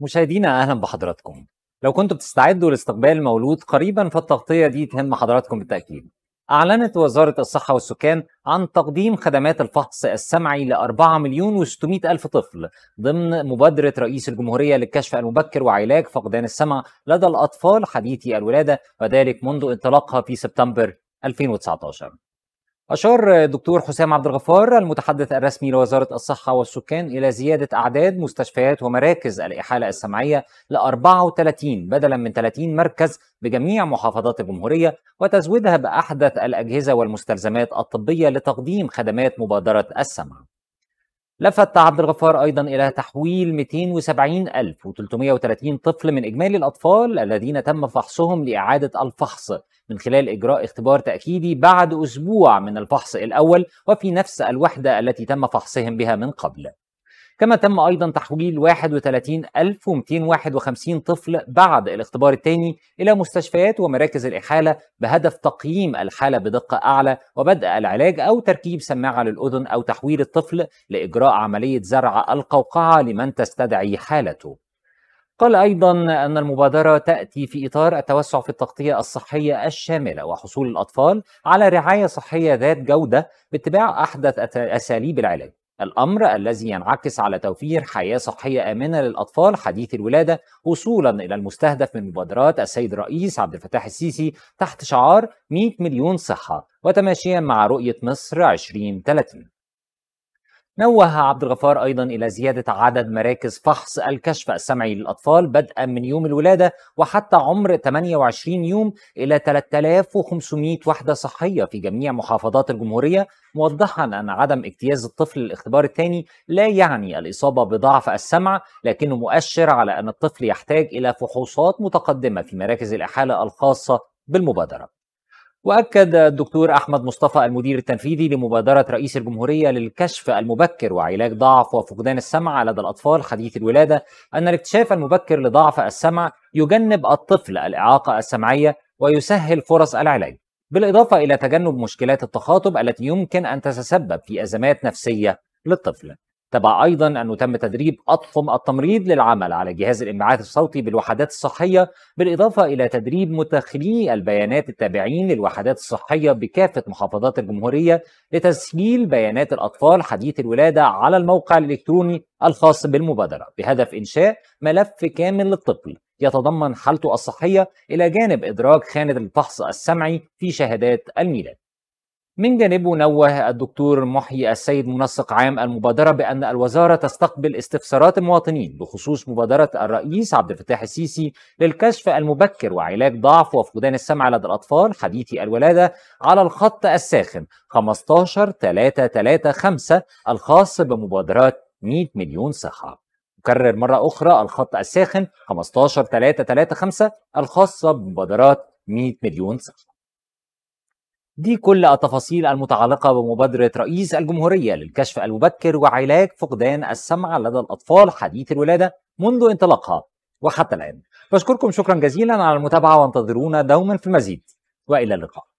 مشاهدينا اهلا بحضراتكم لو كنتوا بتستعدوا لاستقبال مولود قريبا فالتغطيه دي تهم حضراتكم بالتاكيد أعلنت وزارة الصحة والسكان عن تقديم خدمات الفحص السمعي ل 4 مليون و600 ألف طفل ضمن مبادرة رئيس الجمهورية للكشف المبكر وعلاج فقدان السمع لدى الأطفال حديثي الولادة وذلك منذ انطلاقها في سبتمبر 2019 أشار دكتور حسام عبد الغفار المتحدث الرسمي لوزارة الصحة والسكان إلى زيادة أعداد مستشفيات ومراكز الإحالة السمعية ل 34 بدلا من 30 مركز بجميع محافظات الجمهورية وتزويدها بأحدث الأجهزة والمستلزمات الطبية لتقديم خدمات مبادرة السمع. لفت عبد الغفار ايضا الى تحويل 270330 طفل من اجمالي الاطفال الذين تم فحصهم لاعاده الفحص من خلال اجراء اختبار تاكيدي بعد اسبوع من الفحص الاول وفي نفس الوحده التي تم فحصهم بها من قبل. كما تم أيضا تحويل 31251 طفل بعد الاختبار الثاني إلى مستشفيات ومراكز الإحالة بهدف تقييم الحالة بدقة أعلى وبدء العلاج أو تركيب سماعة للأذن أو تحويل الطفل لإجراء عملية زرع القوقعة لمن تستدعي حالته قال أيضا أن المبادرة تأتي في إطار التوسع في التغطية الصحية الشاملة وحصول الأطفال على رعاية صحية ذات جودة باتباع أحدث أساليب العلاج الأمر الذي ينعكس على توفير حياة صحية آمنة للأطفال حديث الولادة وصولا إلى المستهدف من مبادرات السيد الرئيس عبد الفتاح السيسي تحت شعار 100 مليون صحة وتماشيا مع رؤية مصر 2030 نوه عبد الغفار ايضا الى زياده عدد مراكز فحص الكشف السمعي للاطفال بدءا من يوم الولاده وحتى عمر 28 يوم الى 3500 وحده صحيه في جميع محافظات الجمهوريه موضحا ان عدم اجتياز الطفل للاختبار الثاني لا يعني الاصابه بضعف السمع لكنه مؤشر على ان الطفل يحتاج الى فحوصات متقدمه في مراكز الاحاله الخاصه بالمبادره واكد الدكتور احمد مصطفى المدير التنفيذي لمبادره رئيس الجمهوريه للكشف المبكر وعلاج ضعف وفقدان السمع لدى الاطفال حديث الولاده ان الاكتشاف المبكر لضعف السمع يجنب الطفل الاعاقه السمعيه ويسهل فرص العلاج بالاضافه الى تجنب مشكلات التخاطب التي يمكن ان تتسبب في ازمات نفسيه للطفل تبع ايضا انه تم تدريب اطقم التمريض للعمل على جهاز الانبعاث الصوتي بالوحدات الصحيه بالاضافه الى تدريب متخلي البيانات التابعين للوحدات الصحيه بكافه محافظات الجمهوريه لتسجيل بيانات الاطفال حديث الولاده على الموقع الالكتروني الخاص بالمبادره بهدف انشاء ملف كامل للطفل يتضمن حالته الصحيه الى جانب ادراك خانه الفحص السمعي في شهادات الميلاد من جانبه نوه الدكتور محيي السيد منسق عام المبادرة بأن الوزارة تستقبل استفسارات المواطنين بخصوص مبادرة الرئيس عبد الفتاح السيسي للكشف المبكر وعلاج ضعف وفقدان السمع لدى الأطفال حديثي الولادة على الخط الساخن 15335 الخاص بمبادرات 100 مليون صحة أكرر مرة أخرى الخط الساخن 15335 الخاصة بمبادرات 100 مليون صحة دي كل التفاصيل المتعلقة بمبادرة رئيس الجمهورية للكشف المبكر وعلاج فقدان السمع لدى الأطفال حديث الولادة منذ انطلاقها وحتى الآن بشكركم شكرا جزيلا على المتابعة وانتظرونا دوما في المزيد وإلى اللقاء